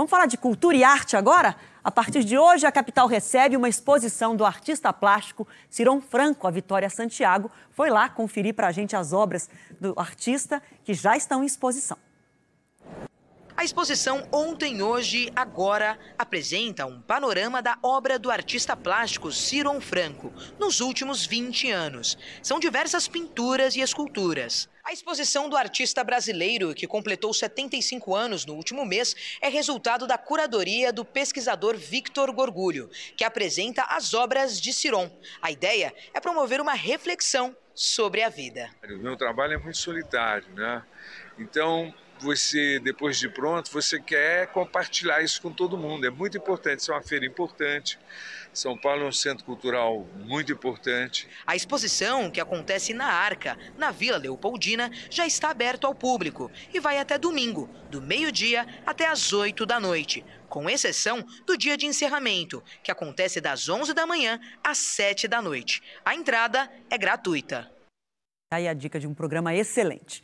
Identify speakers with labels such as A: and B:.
A: Vamos falar de cultura e arte agora? A partir de hoje, a capital recebe uma exposição do artista plástico Ciron Franco. A Vitória Santiago foi lá conferir para a gente as obras do artista que já estão em exposição.
B: A exposição Ontem, Hoje, Agora apresenta um panorama da obra do artista plástico Ciron Franco nos últimos 20 anos. São diversas pinturas e esculturas. A exposição do artista brasileiro, que completou 75 anos no último mês, é resultado da curadoria do pesquisador Victor Gorgulho, que apresenta as obras de Ciron. A ideia é promover uma reflexão sobre a vida.
C: O meu trabalho é muito solitário, né? Então, você, depois de pronto, você quer compartilhar isso com todo mundo. É muito importante, isso é uma feira importante. São Paulo é um centro cultural muito importante. A exposição, que acontece na Arca, na Vila Leopoldina,
B: já está aberta ao público e vai até domingo, do meio-dia até às 8 da noite, com exceção do dia de encerramento, que acontece das 11 da manhã às 7 da noite. A entrada é gratuita.
A: Tá aí a dica de um programa excelente.